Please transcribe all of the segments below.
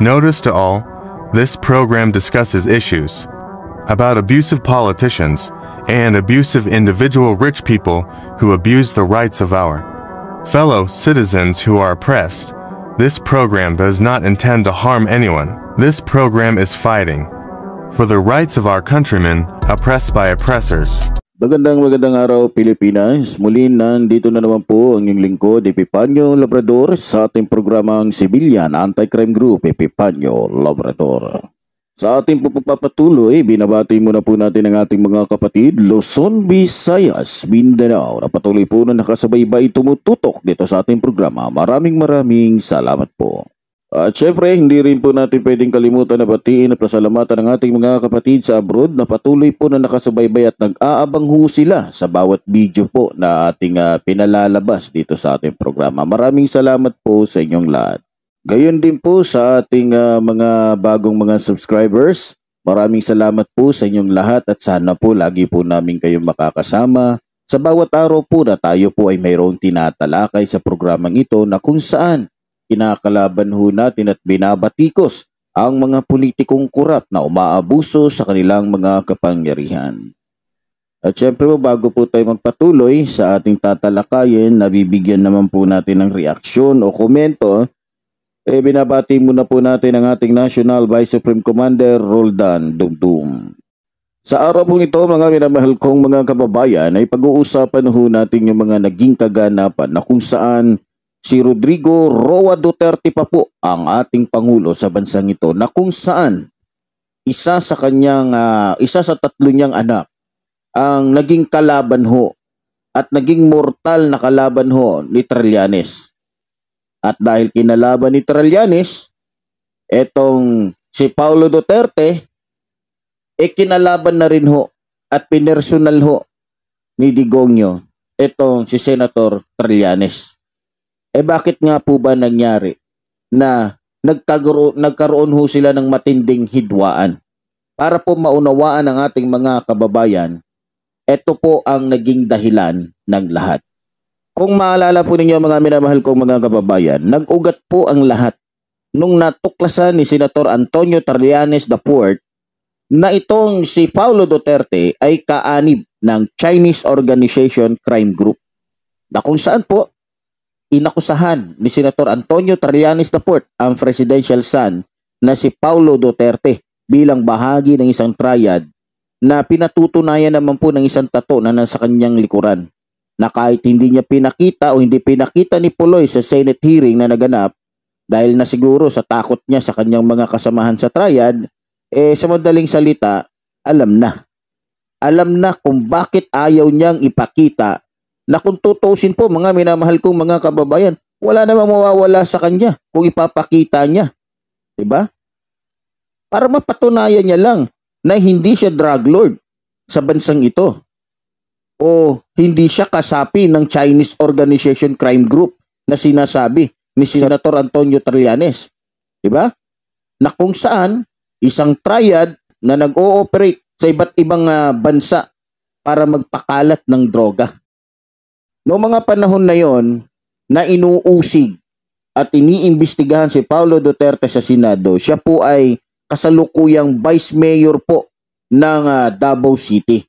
Notice to all, this program discusses issues about abusive politicians and abusive individual rich people who abuse the rights of our fellow citizens who are oppressed. This program does not intend to harm anyone. This program is fighting for the rights of our countrymen oppressed by oppressors. Magandang magandang araw Pilipinas. Muli nandito na naman po ang inyong lingkod Epipanyo Labrador sa ating programang Civilian Anti-Crime Group Epipanyo Labrador. Sa ating pagpapatuloy, binabati muna po natin ang ating mga kapatid Luzon, Visayas, Mindanao na patuloy po na nakasabay-bay tumututok dito sa ating programa. Maraming maraming salamat po. At syempre, hindi rin po natin pwedeng kalimutan na batiin at pasalamatan ang ating mga kapatid sa abroad na patuloy po na nakasubaybay at nag-aabang ho sila sa bawat video po na ating uh, pinalalabas dito sa ating programa. Maraming salamat po sa inyong lahat. Gayon din po sa ating uh, mga bagong mga subscribers, maraming salamat po sa inyong lahat at sana po lagi po namin kayong makakasama sa bawat araw po na tayo po ay mayroong tinatalakay sa programang ito na kung saan kinakalaban ho natin at binabatikos ang mga politikong kurat na umaabuso sa kanilang mga kapangyarihan. At syempre po bago po tayo magpatuloy sa ating tatalakayin, nabibigyan naman po natin ng reaksyon o komento, eh binabati muna po natin ang ating National Vice Supreme Commander Roldan Dumdum. Sa araw po nito mga minamahal kong mga kababayan ay pag-uusapan ho natin yung mga naging kaganapan na kung saan si Rodrigo Roa Duterte pa po ang ating pangulo sa bansang ito na kung saan isa sa kanyang uh, isa sa tatlo niyang anak ang naging kalaban ho at naging mortal na kalaban ho ni Trillanes. At dahil kinalaban ni Trillanes etong si Paulo Duterte e kinalaban na rin ho at pinersonal ho ni Digongyo etong si Senator Trillanes. Eh bakit nga po ba nangyari na nagkaroon, nagkaroon ho sila ng matinding hidwaan? Para po maunawaan ng ating mga kababayan, ito po ang naging dahilan ng lahat. Kung maalala po ninyo mga minamahal kong mga kababayan, nag-ugat po ang lahat nung natuklasan ni Senator Antonio Tarlianes IV na itong si Paulo Duterte ay kaanib ng Chinese Organization Crime Group na kung saan po inakusahan ni Senator Antonio Trillanes Daport ang presidential son na si Paulo Duterte bilang bahagi ng isang triad na pinatutunayan naman po ng isang tato na nasa kanyang likuran na kahit hindi niya pinakita o hindi pinakita ni Puloy sa Senate hearing na naganap dahil na siguro sa takot niya sa kanyang mga kasamahan sa triad, eh sa madaling salita, alam na. Alam na kung bakit ayaw niyang ipakita na kung tutusin po mga minamahal kong mga kababayan, wala namang mawawala sa kanya kung ipapakita niya. ba? Diba? Para mapatunayan niya lang na hindi siya drug lord sa bansang ito o hindi siya kasapi ng Chinese Organization Crime Group na sinasabi ni Senator Antonio Trillanes. Diba? Na kung saan isang triad na nag-ooperate sa iba't ibang uh, bansa para magpakalat ng droga. Noong mga panahon na yon na inuusig at iniimbestigahan si Paolo Duterte sa Senado, siya po ay kasalukuyang vice mayor po ng uh, Davao City.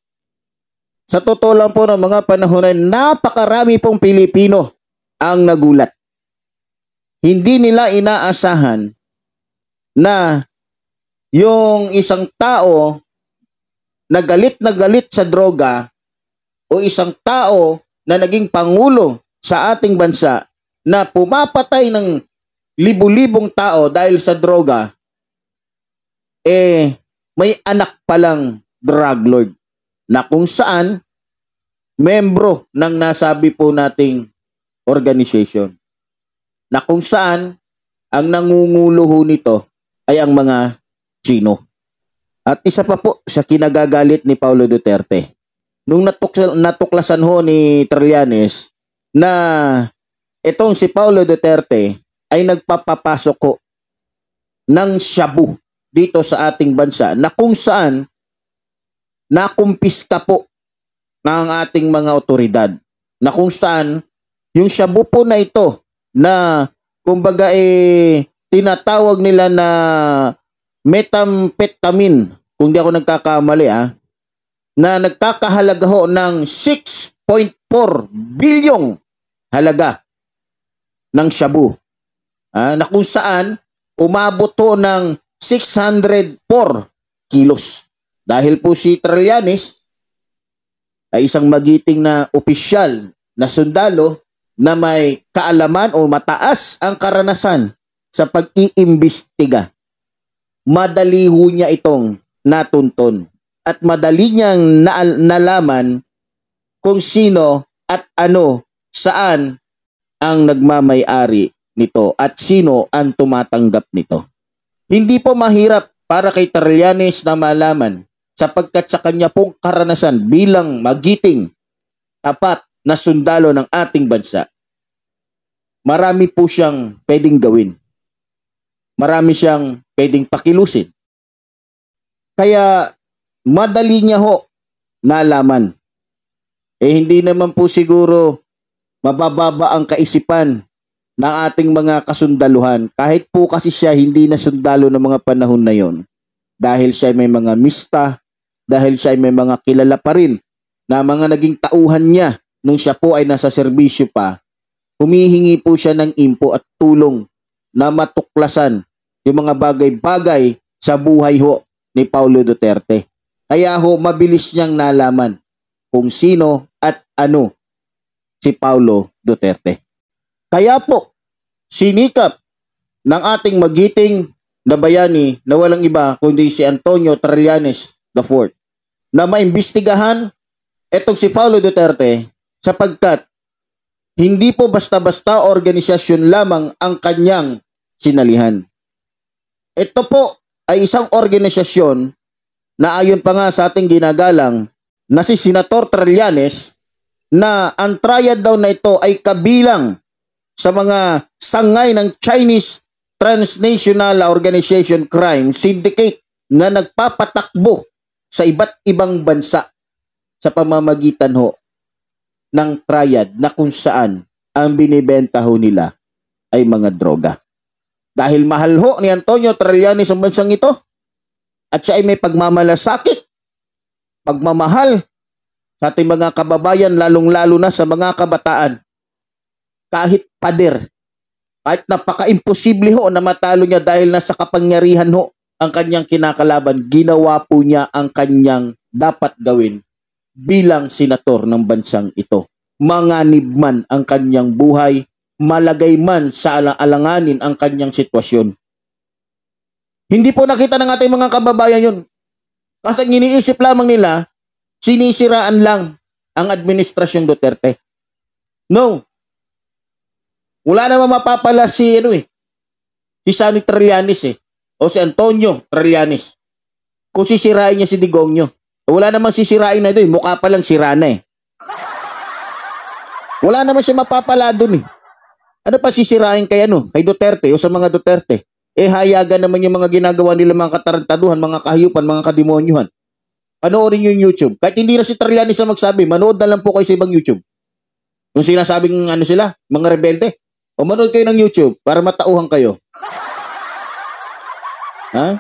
Sa totoo lang po ng mga panahon ay napakarami pong Pilipino ang nagulat. Hindi nila inaasahan na yung isang tao na galit na galit sa droga o isang tao na naging pangulo sa ating bansa na pumapatay ng libu-libong tao dahil sa droga, eh may anak palang drug lord na kung saan membro ng nasabi po nating organization na kung saan ang nangungulo ho nito ay ang mga Chino. At isa pa po sa kinagagalit ni Paulo Duterte nung natuklasan ho ni Trillanes na itong si Paolo Duterte ay nagpapapasok ho ng shabu dito sa ating bansa na kung saan nakumpiska po ng ating mga otoridad na kung saan yung shabu po na ito na kumbaga eh tinatawag nila na methamphetamine kung di ako nagkakamali ah na nagkakahalaga ho ng 6.4 bilyong halaga ng shabu ah, na kung saan umabot ho ng 604 kilos. Dahil po si Trillanes ay isang magiting na opisyal na sundalo na may kaalaman o mataas ang karanasan sa pag-iimbestiga. Madali ho niya itong natunton at madali niyang na- nalaman kung sino at ano saan ang nagmamayari nito at sino ang tumatanggap nito. Hindi po mahirap para kay Tarlianes na malaman sapagkat sa kanya pong karanasan bilang magiting tapat na sundalo ng ating bansa. Marami po siyang pwedeng gawin. Marami siyang pwedeng pakilusin. Kaya madali niya ho nalaman. Eh hindi naman po siguro mabababa ang kaisipan ng ating mga kasundaluhan kahit po kasi siya hindi na sundalo ng mga panahon na yon. Dahil siya may mga mista, dahil siya may mga kilala pa rin na mga naging tauhan niya nung siya po ay nasa serbisyo pa, humihingi po siya ng impo at tulong na matuklasan yung mga bagay-bagay sa buhay ho ni Paulo Duterte. Kaya ho mabilis niyang nalaman kung sino at ano si Paulo Duterte. Kaya po, sinikap ng ating magiting na bayani na walang iba kundi si Antonio Trillanes IV na maimbestigahan etong si Paulo Duterte sapagkat hindi po basta-basta organisasyon lamang ang kanyang sinalihan. Ito po ay isang organisasyon na ayon pa nga sa ating ginagalang na si Senator Trillanes na ang triad daw na ito ay kabilang sa mga sangay ng Chinese Transnational Organization Crime Syndicate na nagpapatakbo sa iba't ibang bansa sa pamamagitan ho ng triad na kung saan ang binibenta ho nila ay mga droga. Dahil mahal ho ni Antonio Trillanes ang bansang ito, at siya ay may pagmamalasakit, pagmamahal sa ating mga kababayan, lalong-lalo na sa mga kabataan. Kahit pader, kahit napaka-imposible ho na matalo niya dahil nasa kapangyarihan ho ang kanyang kinakalaban, ginawa po niya ang kanyang dapat gawin bilang senator ng bansang ito. Manganib man ang kanyang buhay, malagay man sa alanganin ang kanyang sitwasyon. Hindi po nakita ng ating mga kababayan yun. Kasi ang iniisip lamang nila, sinisiraan lang ang administrasyong Duterte. No. Wala naman mapapala si, ano eh, si Sonny Trillanes eh, o si Antonio Trillanes. Kung sisirain niya si Digongyo. Wala naman sisirain na doon, eh, mukha pa lang sira na eh. Wala naman siya mapapala doon eh. Ano pa sisirain kay ano, kay Duterte o sa mga Duterte? eh hayagan naman yung mga ginagawa nila mga katarantaduhan, mga kahayupan, mga kademonyuhan. Panoorin yung YouTube. Kahit hindi na si Trillanes na magsabi, manood na lang po kayo sa ibang YouTube. Yung sinasabing ano sila, mga rebelde. O manood kayo ng YouTube para matauhan kayo. Ha?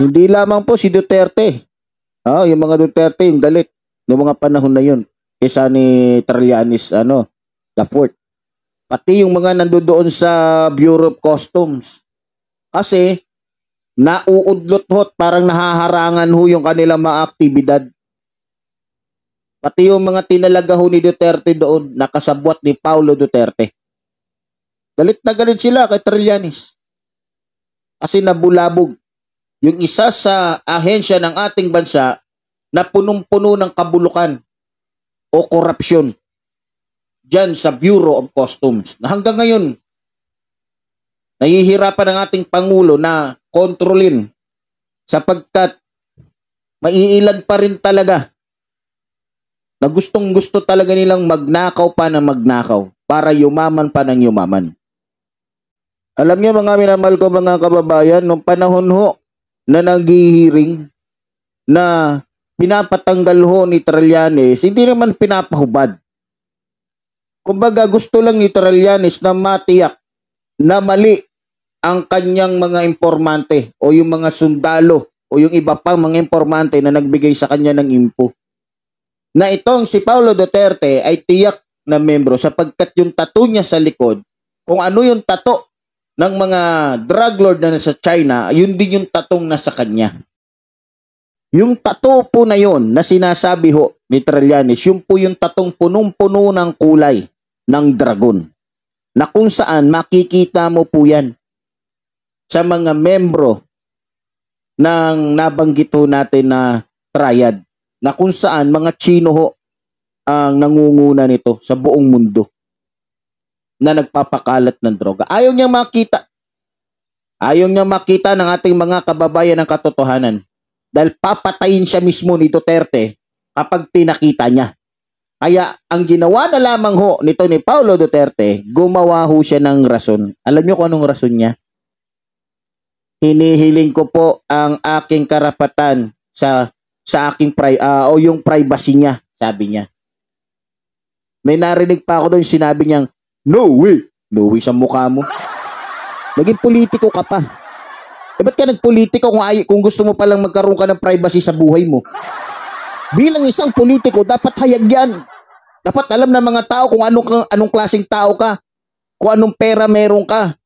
Hindi lamang po si Duterte. Ha? Yung mga Duterte, yung galit. Noong mga panahon na yun. Kesa ni Trillanes, ano, Laport. Pati yung mga nandoon sa Bureau of Customs kasi nauudlot hot parang nahaharangan ho yung kanilang mga aktibidad. Pati yung mga tinalaga ho ni Duterte doon nakasabwat ni Paulo Duterte. Galit na galit sila kay Trillanes. Kasi nabulabog yung isa sa ahensya ng ating bansa na punong-puno ng kabulukan o korupsyon dyan sa Bureau of Customs na hanggang ngayon nahihirapan ang ating Pangulo na kontrolin sapagkat maiilan pa rin talaga na gustong gusto talaga nilang magnakaw pa ng magnakaw para yumaman pa ng yumaman. Alam niyo mga minamahal ko mga kababayan, nung panahon ho na naghihiring na pinapatanggal ho ni Trillanes, hindi naman pinapahubad. Kumbaga gusto lang ni Trillanes na matiyak na mali ang kanyang mga impormante o yung mga sundalo o yung iba pang mga impormante na nagbigay sa kanya ng impo. Na itong si Paolo Duterte ay tiyak na membro sapagkat yung tato niya sa likod, kung ano yung tato ng mga drug lord na nasa China, yun din yung tatong nasa kanya. Yung tato po na yun na sinasabi ho ni Trillanes, yun po yung tatong punong-puno ng kulay ng dragon. Na kung saan makikita mo po yan sa mga membro ng nabanggit natin na triad na kung saan mga Chino ho ang nangunguna nito sa buong mundo na nagpapakalat ng droga. Ayaw niya makita. Ayaw niya makita ng ating mga kababayan ng katotohanan dahil papatayin siya mismo ni Duterte kapag pinakita niya. Kaya ang ginawa na lamang ho nito ni Paulo Duterte, gumawa ho siya ng rason. Alam niyo kung anong rason niya? hinihiling ko po ang aking karapatan sa sa aking pri uh, o yung privacy niya, sabi niya. May narinig pa ako doon sinabi niyang, "No way, no way sa mukha mo." Naging politiko ka pa. E ba't ka nagpolitiko kung, ay, kung gusto mo palang magkaroon ka ng privacy sa buhay mo? Bilang isang politiko, dapat hayag yan. Dapat alam ng mga tao kung anong, anong klaseng tao ka, kung anong pera meron ka,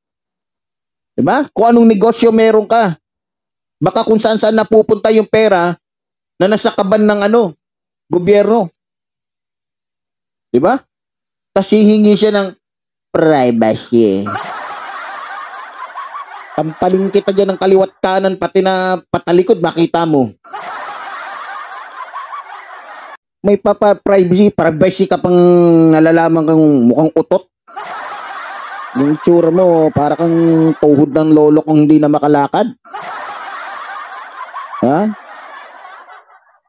'Di ba? Kung anong negosyo meron ka. Baka kung saan-saan napupunta yung pera na nasa kaban ng ano, gobyerno. 'Di ba? Tapos hihingi siya ng privacy. Tampaling kita dyan ng kaliwat kanan, pati na patalikod, makita mo. May papa privacy, privacy ka pang nalalaman kang mukhang utot. Yung tsura mo, para kang tuhod ng lolo kung hindi na makalakad. Ha?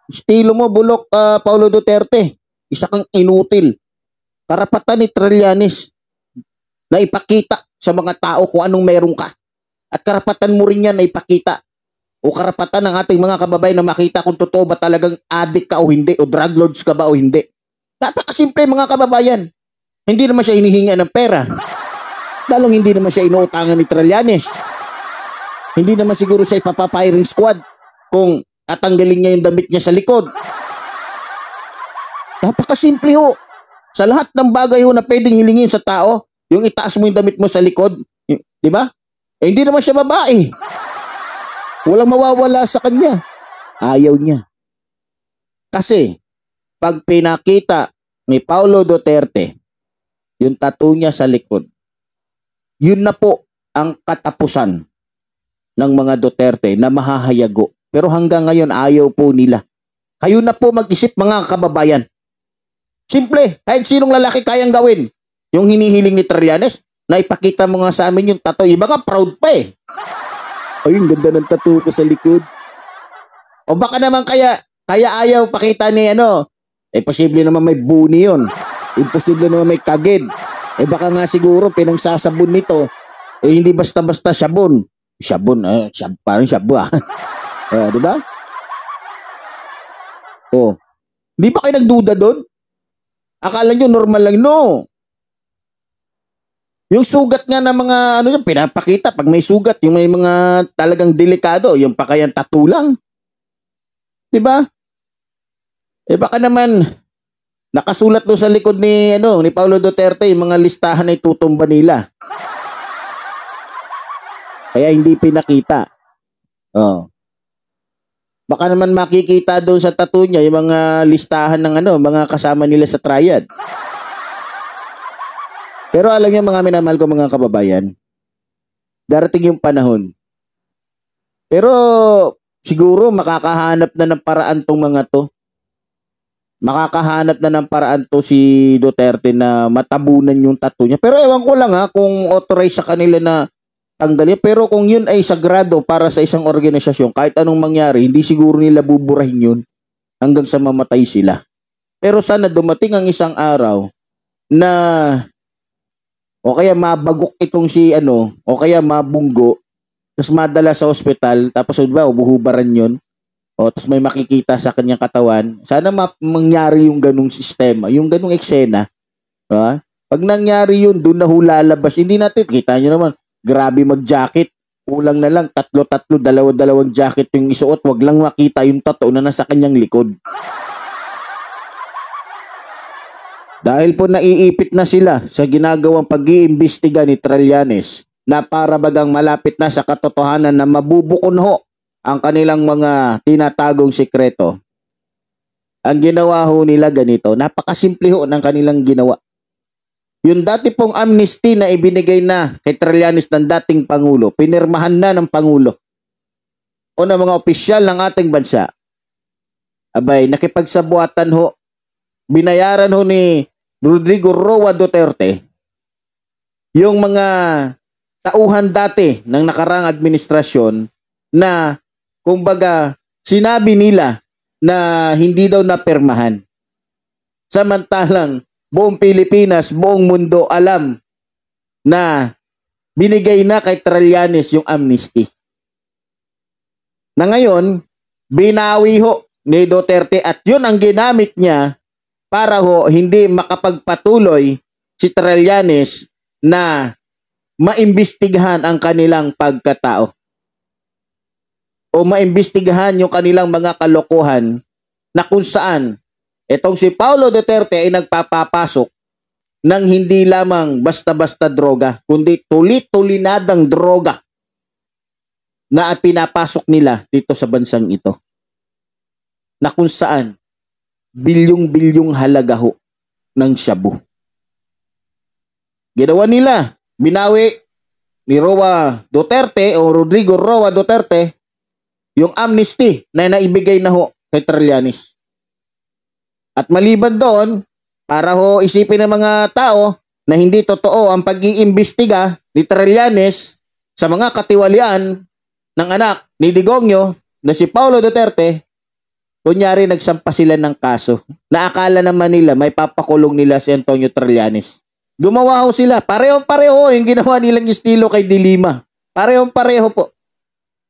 Estilo mo, bulok, uh, ah, Paulo Duterte. Isa kang inutil. Karapatan ni Trillanes na ipakita sa mga tao kung anong meron ka. At karapatan mo rin yan na ipakita o karapatan ng ating mga kababayan na makita kung totoo ba talagang addict ka o hindi o drug lords ka ba o hindi. Napakasimple mga kababayan. Hindi naman siya hinihinga ng pera. Lalong hindi naman siya inuutangan ni Trillanes. Hindi naman siguro siya ipapapiring squad kung atanggalin niya yung damit niya sa likod. Napakasimple ho. Sa lahat ng bagay ho na pwedeng hilingin sa tao, yung itaas mo yung damit mo sa likod, di ba? Eh, hindi naman siya babae. Walang mawawala sa kanya. Ayaw niya. Kasi, pag pinakita ni Paulo Duterte, yung tattoo niya sa likod, yun na po ang katapusan ng mga Duterte na mahahayago. Pero hanggang ngayon ayaw po nila. Kayo na po mag-isip mga kababayan. Simple, kahit sinong lalaki kayang gawin. Yung hinihiling ni Trillanes, na ipakita mo nga sa amin yung tattoo. Iba nga proud pa eh. Ay, yung ganda ng tattoo ko sa likod. O baka naman kaya, kaya ayaw pakita ni ano. Eh, posible naman may buni yon. Imposible naman may kagid. Eh baka nga siguro pinagsasabon nito. Eh hindi basta-basta sabon. Sabon, eh, sab, parang sabu ah. eh, di ba? Oh. Di ba kayo nagduda doon? Akala nyo normal lang, no. Yung sugat nga ng mga ano yung pinapakita pag may sugat, yung may mga talagang delikado, yung pakayang tatulang. 'Di ba? Eh baka naman Nakasulat doon sa likod ni ano ni Paolo Duterte yung mga listahan ay itutumba nila. Kaya hindi pinakita. Oh. Baka naman makikita doon sa tattoo niya yung mga listahan ng ano, mga kasama nila sa triad. Pero alam niyo mga minamahal ko mga kababayan, darating yung panahon. Pero siguro makakahanap na ng paraan tong mga to makakahanap na ng paraan to si Duterte na matabunan yung tattoo niya. Pero ewan ko lang ha kung authorized sa kanila na tanggalin. Pero kung yun ay sagrado para sa isang organisasyon, kahit anong mangyari, hindi siguro nila buburahin yun hanggang sa mamatay sila. Pero sana dumating ang isang araw na o kaya mabagok itong si ano, o kaya mabunggo, tapos madala sa ospital, tapos diba, buhubaran yun. O, tapos may makikita sa kanyang katawan. Sana ma- mangyari yung ganung sistema, yung ganung eksena. Ha? Pag nangyari yun, doon na hulalabas. Hindi natin, kita nyo naman, grabe mag-jacket. Kulang na lang, tatlo-tatlo, dalawa-dalawang jacket yung isuot. Wag lang makita yung tato na nasa kanyang likod. Dahil po naiipit na sila sa ginagawang pag-iimbestiga ni Trillanes na para bagang malapit na sa katotohanan na mabubukunho ang kanilang mga tinatagong sikreto. Ang ginawa ho nila ganito, napakasimple ho ng kanilang ginawa. Yung dati pong amnesty na ibinigay na kay Trillanes ng dating Pangulo, pinirmahan na ng Pangulo o ng mga opisyal ng ating bansa. Abay, nakipagsabuatan ho, binayaran ho ni Rodrigo Roa Duterte yung mga tauhan dati ng nakarang administrasyon na Kumbaga, sinabi nila na hindi daw napirmahan. Samantalang buong Pilipinas, buong mundo alam na binigay na kay Trillanes yung amnesty. Na ngayon, binawi ho ni Duterte at yun ang ginamit niya para ho hindi makapagpatuloy si Trillanes na maimbestigahan ang kanilang pagkatao o maimbestigahan yung kanilang mga kalokohan na kung saan itong si Paolo Duterte ay nagpapapasok ng hindi lamang basta-basta droga, kundi tuli-tulinadang droga na pinapasok nila dito sa bansang ito. Na kung saan bilyong-bilyong halaga ho ng shabu. Ginawa nila, binawi ni Roa Duterte o Rodrigo Roa Duterte yung amnesty na naibigay na ho kay Trillanes. At maliban doon, para ho isipin ng mga tao na hindi totoo ang pag-iimbestiga ni Trillanes sa mga katiwalian ng anak ni Digongyo na si Paolo Duterte, kunyari nagsampa sila ng kaso na akala naman nila may papakulong nila si Antonio Trillanes. Gumawa ho sila. Parehong-pareho yung ginawa nilang estilo kay Dilima. Parehong-pareho po.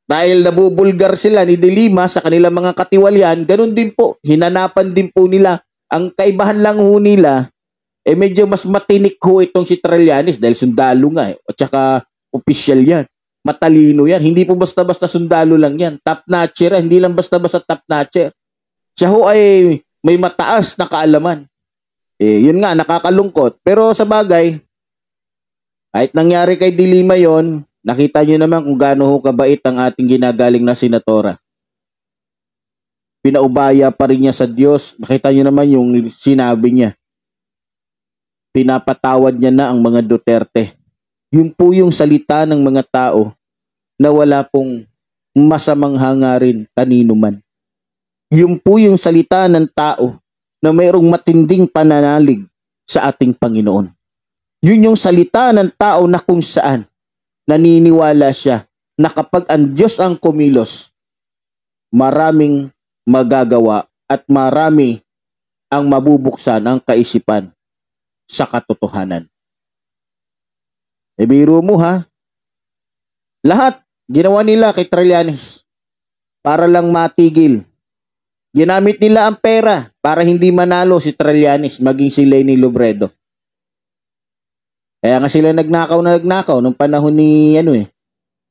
Dahil nabubulgar sila ni Delima sa kanilang mga katiwalian, ganun din po, hinanapan din po nila. Ang kaibahan lang ho nila, eh medyo mas matinik ho itong si Trillanes dahil sundalo nga eh, at saka official yan. Matalino yan. Hindi po basta-basta sundalo lang yan. Top notcher, eh. hindi lang basta-basta top notcher. Siya ho ay may mataas na kaalaman. Eh, yun nga, nakakalungkot. Pero sa bagay, kahit nangyari kay Dilima yon Nakita nyo naman kung gaano ho kabait ang ating ginagaling na senatora. Pinaubaya pa rin niya sa Diyos. Nakita nyo naman yung sinabi niya. Pinapatawad niya na ang mga Duterte. Yun po yung salita ng mga tao na wala pong masamang hangarin kanino man. Yun po yung salita ng tao na mayroong matinding pananalig sa ating Panginoon. Yun yung salita ng tao na kung saan naniniwala siya na kapag ang Diyos ang kumilos, maraming magagawa at marami ang mabubuksan ang kaisipan sa katotohanan. E biro mo ha, lahat ginawa nila kay Trillanes para lang matigil. Ginamit nila ang pera para hindi manalo si Trillanes maging si Lenny Lobredo. Kaya nga sila nagnakaw na nagnakaw nung panahon ni ano eh,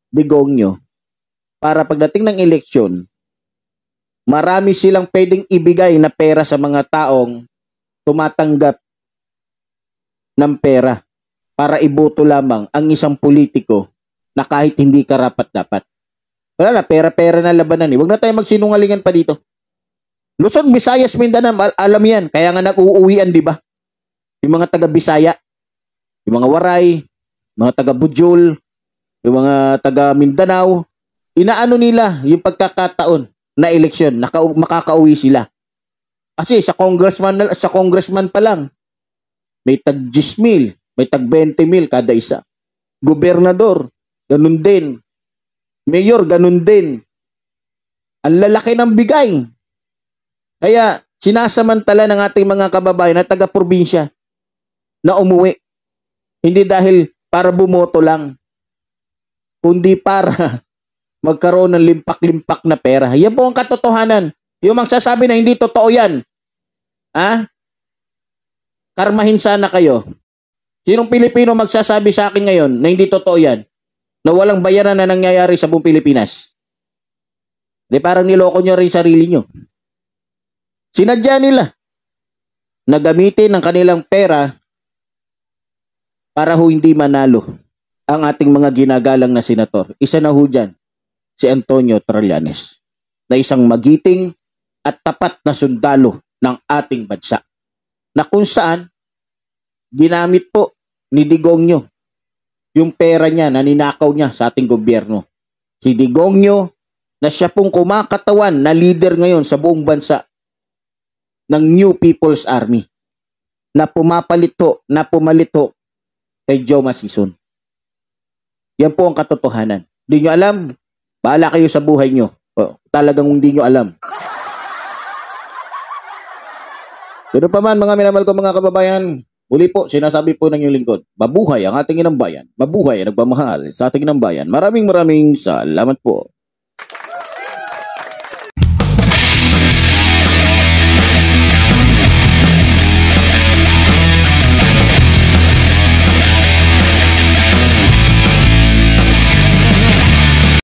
Bigongyo. Para pagdating ng eleksyon, marami silang pwedeng ibigay na pera sa mga taong tumatanggap ng pera para iboto lamang ang isang politiko na kahit hindi karapat dapat. Wala na, pera-pera na labanan eh. Huwag na tayo magsinungalingan pa dito. Luzon, Visayas, Mindanao, al alam yan. Kaya nga nag-uuwian, di ba? Yung mga taga-Bisaya, yung mga Waray, mga taga Bujol, yung mga taga Mindanao, inaano nila yung pagkakataon na eleksyon, naka, makakauwi sila. Kasi sa congressman sa congressman pa lang may tag 10 mil, may tag 20 mil kada isa. Gobernador, ganun din. Mayor, ganun din. Ang lalaki ng bigay. Kaya sinasamantala ng ating mga kababayan na taga-probinsya na umuwi hindi dahil para bumoto lang, kundi para magkaroon ng limpak-limpak na pera. Yan po ang katotohanan. Yung magsasabi na hindi totoo yan, ha? Karmahin sana kayo. Sinong Pilipino magsasabi sa akin ngayon na hindi totoo yan? Na walang bayaran na nangyayari sa buong Pilipinas? Di parang niloko nyo rin sarili nyo. Sinadya nila na gamitin ang kanilang pera para ho hindi manalo ang ating mga ginagalang na senator. Isa na ho dyan, si Antonio Trillanes, na isang magiting at tapat na sundalo ng ating bansa, na kung saan ginamit po ni Digongyo yung pera niya na ninakaw niya sa ating gobyerno. Si Digongyo na siya pong kumakatawan na leader ngayon sa buong bansa ng New People's Army na pumapalito, na pumalito kay Joe Masison. Yan po ang katotohanan. Hindi nyo alam, baala kayo sa buhay nyo. O, talagang hindi nyo alam. Pero pa man, mga minamahal ko mga kababayan, muli po, sinasabi po ng inyong lingkod, mabuhay ang ating inang bayan, mabuhay ang nagmamahal sa ating inang bayan. Maraming maraming salamat po.